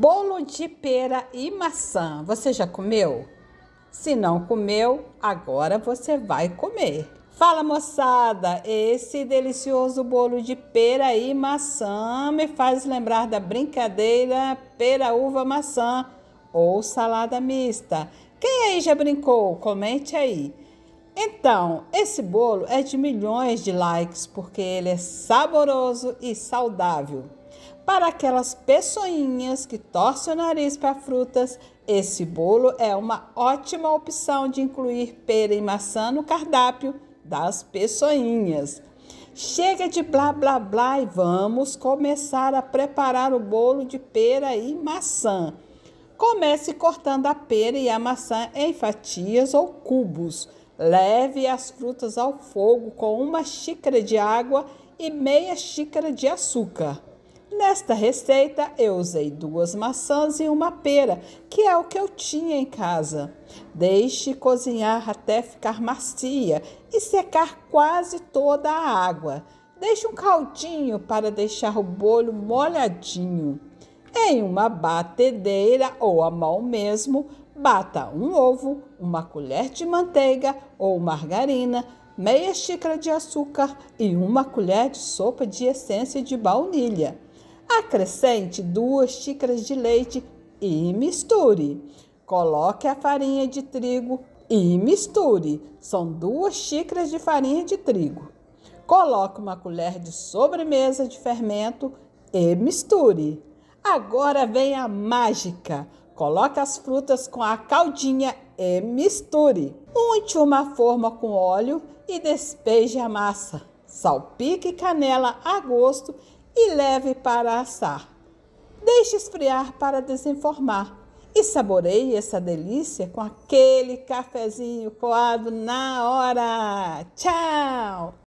Bolo de pera e maçã. Você já comeu? Se não comeu, agora você vai comer. Fala moçada, esse delicioso bolo de pera e maçã me faz lembrar da brincadeira pera, uva, maçã ou salada mista. Quem aí já brincou? Comente aí. Então, esse bolo é de milhões de likes porque ele é saboroso e saudável. Para aquelas pessoinhas que torcem o nariz para frutas, esse bolo é uma ótima opção de incluir pera e maçã no cardápio das pessoinhas. Chega de blá blá blá e vamos começar a preparar o bolo de pera e maçã. Comece cortando a pera e a maçã em fatias ou cubos. Leve as frutas ao fogo com uma xícara de água e meia xícara de açúcar. Nesta receita, eu usei duas maçãs e uma pera, que é o que eu tinha em casa. Deixe cozinhar até ficar macia e secar quase toda a água. Deixe um caldinho para deixar o bolho molhadinho. Em uma batedeira ou a mão mesmo, bata um ovo, uma colher de manteiga ou margarina, meia xícara de açúcar e uma colher de sopa de essência de baunilha. Acrescente duas xícaras de leite e misture. Coloque a farinha de trigo e misture. São duas xícaras de farinha de trigo. Coloque uma colher de sobremesa de fermento e misture. Agora vem a mágica. Coloque as frutas com a caldinha e misture. Unte uma forma com óleo e despeje a massa. Salpique canela a gosto e leve para assar. Deixe esfriar para desenformar e saboreie essa delícia com aquele cafezinho coado na hora. Tchau!